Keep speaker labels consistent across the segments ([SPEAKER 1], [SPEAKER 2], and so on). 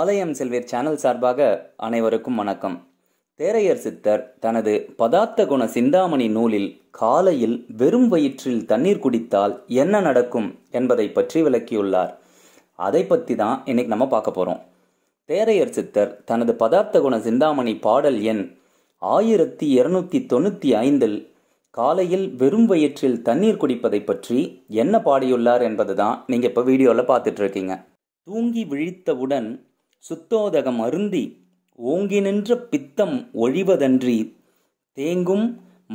[SPEAKER 1] ஆலயம் செல்வீர் சேனல் சார்பாக அனைவருக்கும் வணக்கம் தேரையர் சித்தர் தனது பதார்த்த குண சிந்தாமணி நூலில் காலையில் வெறும் வயிற்றில் தண்ணீர் குடித்தால் என்ன நடக்கும் என்பதை பற்றி விளக்கியுள்ளார் அதை பற்றி தான் இன்னைக்கு நம்ம பார்க்க போகிறோம் தேரையர் சித்தர் தனது பதார்த்த குண சிந்தாமணி பாடல் எண் ஆயிரத்தி இருநூத்தி தொண்ணூற்றி ஐந்தில் காலையில் வெறும் வயிற்றில் தண்ணீர் குடிப்பதை பற்றி என்ன பாடியுள்ளார் என்பது தான் நீங்கள் இப்போ வீடியோவில் பார்த்துட்ருக்கீங்க தூங்கி விழித்தவுடன் சுத்தோதகம் அருந்தி ஓங்கி நின்ற பித்தம் ஒழிவதன்றி தேங்கும்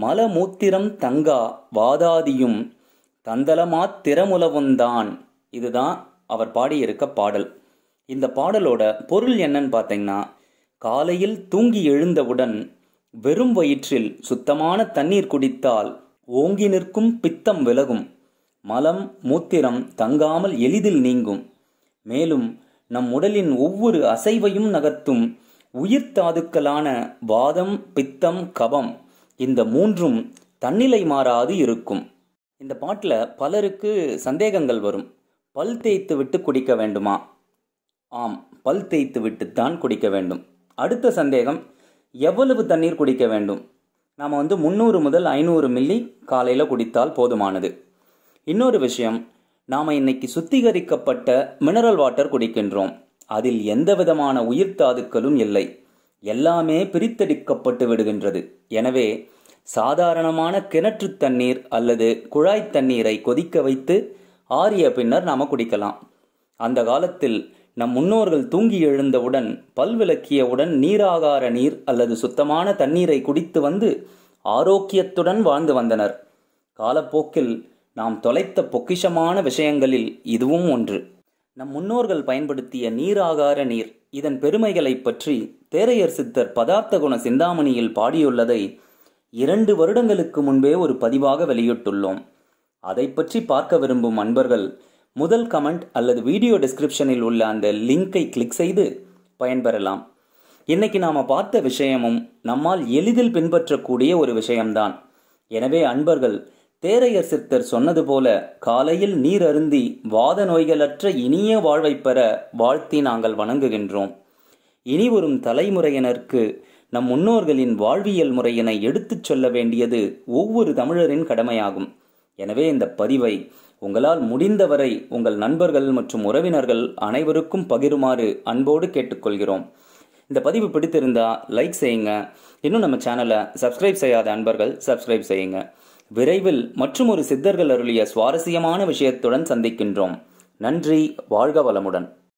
[SPEAKER 1] மலமூத்திரம் தங்கா வாதாதியும் தந்தலமா திறமுலவுந்தான் இதுதான் அவர் பாடியிருக்க பாடல் இந்த பாடலோட பொருள் என்னன்னு பார்த்தீங்கன்னா காலையில் தூங்கி எழுந்தவுடன் வெறும் வயிற்றில் சுத்தமான தண்ணீர் குடித்தால் ஓங்கி நிற்கும் பித்தம் விலகும் மலம் மூத்திரம் தங்காமல் எளிதில் நீங்கும் மேலும் நம் உடலின் ஒவ்வொரு அசைவையும் நகர்த்தும் உயிர் தாதுக்களான வாதம் பித்தம் கபம் இந்த மூன்றும் தன்னிலை மாறாது இருக்கும் இந்த பாட்டில் பலருக்கு சந்தேகங்கள் வரும் பல் தேய்த்து விட்டு குடிக்க வேண்டுமா ஆம் பல் தேய்த்து விட்டு தான் குடிக்க வேண்டும் அடுத்த சந்தேகம் எவ்வளவு தண்ணீர் குடிக்க வேண்டும் நாம் வந்து முந்நூறு முதல் ஐநூறு மில்லி காலையில் குடித்தால் போதுமானது இன்னொரு விஷயம் நாம் இன்னைக்கு சுத்திகரிக்கப்பட்ட மினரல் வாட்டர் குடிக்கின்றோம் அதில் எந்த விதமான உயிர் தாதுக்களும் இல்லை எல்லாமே பிரித்தெடுக்கப்பட்டு விடுகின்றது எனவே சாதாரணமான கிணற்று தண்ணீர் அல்லது குழாய் தண்ணீரை கொதிக்க வைத்து ஆறிய பின்னர் நாம் குடிக்கலாம் அந்த காலத்தில் நம் முன்னோர்கள் தூங்கி எழுந்தவுடன் பல் விளக்கியவுடன் நீராகார நீர் அல்லது சுத்தமான தண்ணீரை குடித்து வந்து ஆரோக்கியத்துடன் வாழ்ந்து வந்தனர் காலப்போக்கில் நாம் தொலைத்த பொக்கிஷமான விஷயங்களில் இதுவும் ஒன்று நம் முன்னோர்கள் பயன்படுத்திய நீராகார நீர் இதன் பெருமைகளைப் பற்றி தேரையர் சித்தர் பதார்த்த குண சிந்தாமணியில் பாடியுள்ளதை இரண்டு வருடங்களுக்கு முன்பே ஒரு பதிவாக வெளியிட்டுள்ளோம் அதை பற்றி பார்க்க விரும்பும் அன்பர்கள் முதல் கமெண்ட் அல்லது வீடியோ டிஸ்கிரிப்ஷனில் உள்ள அந்த லிங்கை கிளிக் செய்து பயன்பெறலாம் இன்னைக்கு நாம் பார்த்த விஷயமும் நம்மால் எளிதில் பின்பற்றக்கூடிய ஒரு விஷயம்தான் எனவே அன்பர்கள் தேரையர் சித்தர் சொன்னது போல காலையில் நீர் அருந்தி வாத நோய்களற்ற இனிய வாழ்வை பெற வாழ்த்தி நாங்கள் வணங்குகின்றோம் இனி வரும் தலைமுறையினருக்கு நம் முன்னோர்களின் வாழ்வியல் முறையினை எடுத்துச் சொல்ல வேண்டியது ஒவ்வொரு தமிழரின் கடமையாகும் எனவே இந்த பதிவை உங்களால் முடிந்தவரை உங்கள் நண்பர்கள் மற்றும் உறவினர்கள் அனைவருக்கும் பகிருமாறு அன்போடு கேட்டுக்கொள்கிறோம் இந்த பதிவு பிடித்திருந்தால் லைக் செய்யுங்க இன்னும் நம்ம சேனலை சப்ஸ்கிரைப் செய்யாத அன்பர்கள் சப்ஸ்கிரைப் செய்யுங்க விரைவில் மற்றுமொரு சித்தர்கள் அருளிய சுவாரஸ்யமான விஷயத்துடன் சந்திக்கின்றோம் நன்றி வாழ்க வளமுடன்